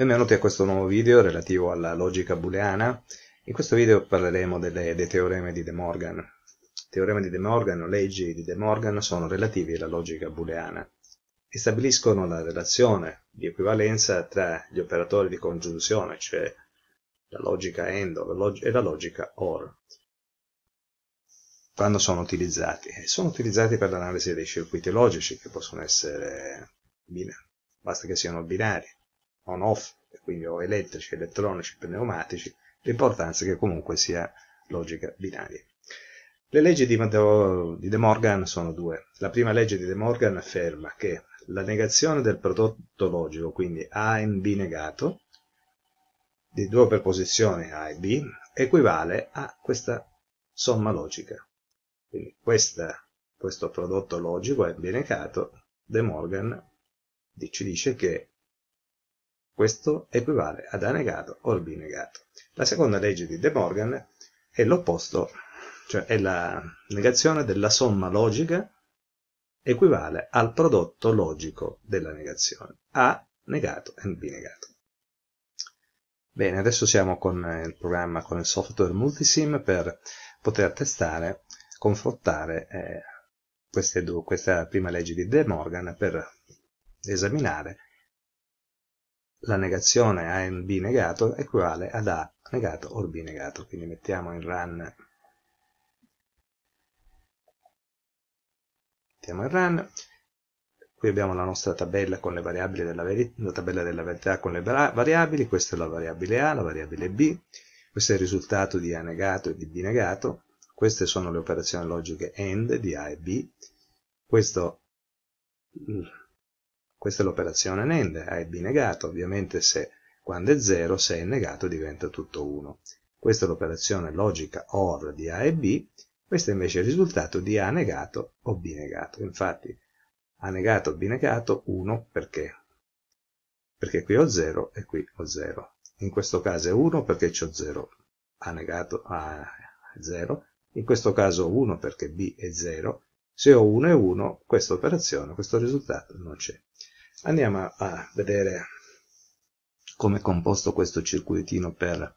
Benvenuti a questo nuovo video relativo alla logica booleana. In questo video parleremo delle, dei teoremi di De Morgan. I Teoremi di De Morgan o leggi di De Morgan sono relativi alla logica booleana e stabiliscono la relazione di equivalenza tra gli operatori di congiunzione, cioè la logica AND e la logica OR, quando sono utilizzati. Sono utilizzati per l'analisi dei circuiti logici che possono essere binari, basta che siano binari on-off, quindi o elettrici, elettronici, pneumatici, l'importanza è che comunque sia logica binaria. Le leggi di, De Morgan sono due. La prima legge di De Morgan afferma che la negazione del prodotto logico, quindi A e B negato, di due preposizioni A e B, equivale a questa somma logica. Quindi questa, questo prodotto logico è B negato, De Morgan ci dice che questo equivale ad anegato o al binegato. La seconda legge di De Morgan è l'opposto, cioè è la negazione della somma logica equivale al prodotto logico della negazione. A negato e B negato. Bene, adesso siamo con il programma, con il software Multisim per poter testare, confrontare eh, queste due, questa prima legge di De Morgan per esaminare la negazione a b negato equivale ad a negato or b negato, quindi mettiamo in run mettiamo in run qui abbiamo la nostra tabella, della la tabella della verità con le variabili, questa è la variabile a, la variabile b, questo è il risultato di a negato e di b negato, queste sono le operazioni logiche AND di a e b, questo mm, questa è l'operazione NAND, A e B negato, ovviamente se quando è 0, se è negato diventa tutto 1. Questa è l'operazione logica OR di A e B, questo è invece il risultato di A negato o B negato. Infatti A negato o B negato 1 perché? Perché qui ho 0 e qui ho 0. In questo caso è 1 perché ho 0 A negato A è 0, in questo caso 1 perché B è 0, se ho 1 e 1 questa operazione, questo risultato non c'è. Andiamo a vedere come è composto questo circuitino per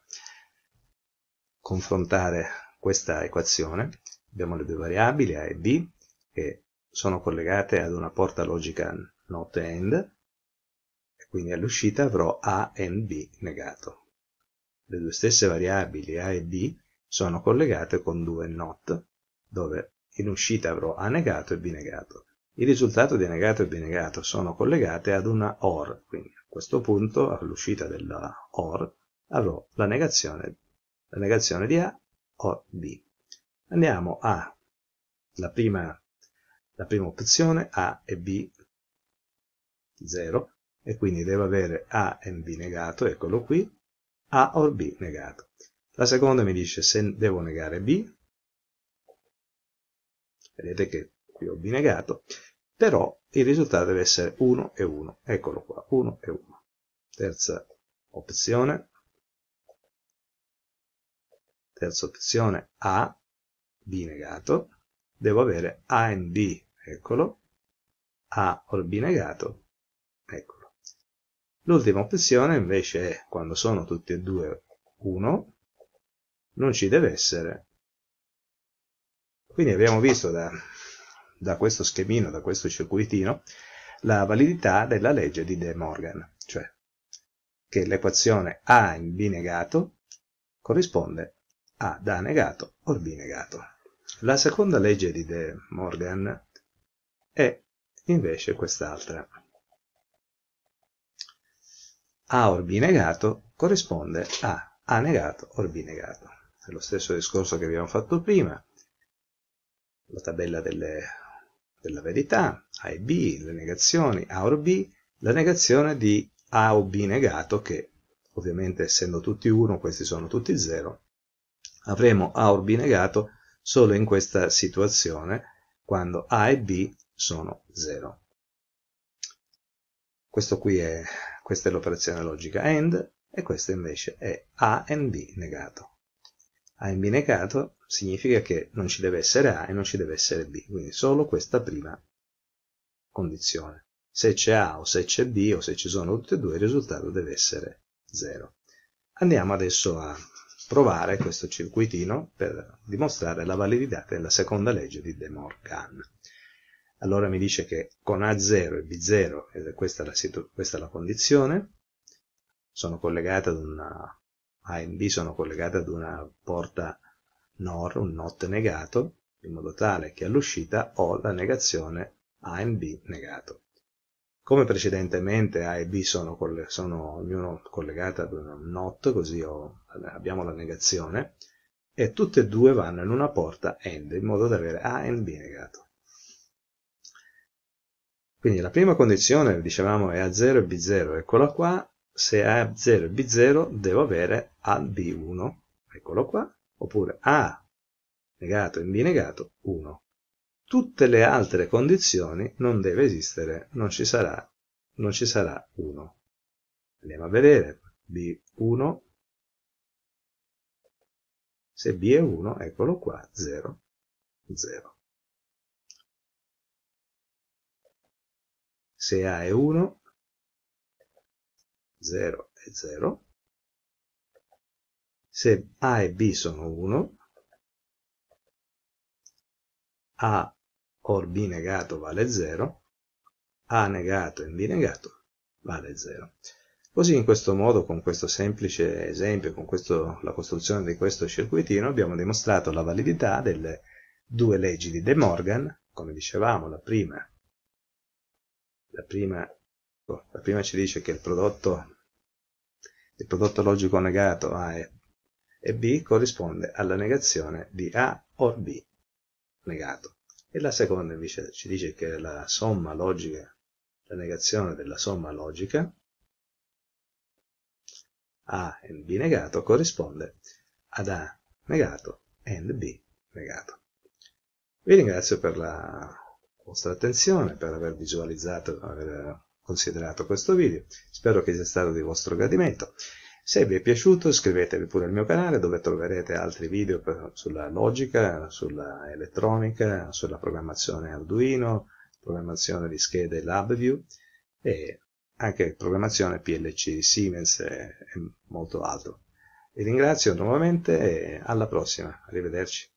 confrontare questa equazione. Abbiamo le due variabili A e B che sono collegate ad una porta logica not end e quindi all'uscita avrò A e B negato. Le due stesse variabili A e B sono collegate con due not dove in uscita avrò A negato e B negato. Il risultato denegato e binegato sono collegate ad una OR, quindi a questo punto, all'uscita della OR, avrò la negazione, la negazione di A o B. Andiamo a la prima, la prima opzione, A e B 0, e quindi devo avere A e B negato, eccolo qui, A o B negato. La seconda mi dice se devo negare B, vedete che qui ho binegato, però il risultato deve essere 1 e 1, eccolo qua, 1 e 1. Terza opzione, terza opzione A, B negato, devo avere A e B, eccolo, A B negato, eccolo. L'ultima opzione invece è, quando sono tutti e due 1, non ci deve essere. Quindi abbiamo visto da da questo schemino, da questo circuitino, la validità della legge di De Morgan, cioè che l'equazione A in B negato corrisponde ad A negato o B negato. La seconda legge di De Morgan è invece quest'altra. A or B negato corrisponde a A negato or B negato. È lo stesso discorso che abbiamo fatto prima. La tabella delle della verità, A e B, le negazioni A o B, la negazione di A o B negato, che ovviamente essendo tutti 1, questi sono tutti 0, avremo A o B negato solo in questa situazione, quando A e B sono 0. Questo qui è, questa è l'operazione logica AND, e questa invece è A e B negato. A in significa che non ci deve essere A e non ci deve essere B, quindi solo questa prima condizione. Se c'è A o se c'è B o se ci sono tutte e due il risultato deve essere 0. Andiamo adesso a provare questo circuitino per dimostrare la validità della seconda legge di De Morgan. Allora mi dice che con A0 e B0, questa è la, questa la condizione, sono collegate ad una a ah, e B sono collegate ad una porta NOR, un NOT negato, in modo tale che all'uscita ho la negazione A e B negato. Come precedentemente A e B sono, sono ognuno collegate ad un NOT, così ho, abbiamo la negazione, e tutte e due vanno in una porta AND, in modo da avere A e B negato. Quindi la prima condizione, dicevamo, è A0 e B0, eccola qua, se A 0 e B0 devo avere AB1, eccolo qua, oppure A negato in B negato 1. Tutte le altre condizioni non deve esistere, non ci sarà, non ci sarà 1. Andiamo a vedere, B1, se B è 1, eccolo qua, 0, 0. Se A è 1, 0 e 0, se A e B sono 1, A or B negato vale 0, A negato e B negato vale 0. Così in questo modo, con questo semplice esempio, con questo, la costruzione di questo circuitino, abbiamo dimostrato la validità delle due leggi di De Morgan, come dicevamo, la prima, la prima, la prima ci dice che il prodotto il prodotto logico negato A e B corrisponde alla negazione di A o B negato. E la seconda invece ci dice che la somma logica, la negazione della somma logica A e B negato corrisponde ad A negato e B negato. Vi ringrazio per la vostra attenzione, per aver visualizzato, aver considerato questo video, spero che sia stato di vostro gradimento. Se vi è piaciuto iscrivetevi pure al mio canale dove troverete altri video per, sulla logica, sulla elettronica, sulla programmazione Arduino, programmazione di schede LabVIEW e anche programmazione PLC Siemens e, e molto altro. Vi ringrazio nuovamente e alla prossima, arrivederci.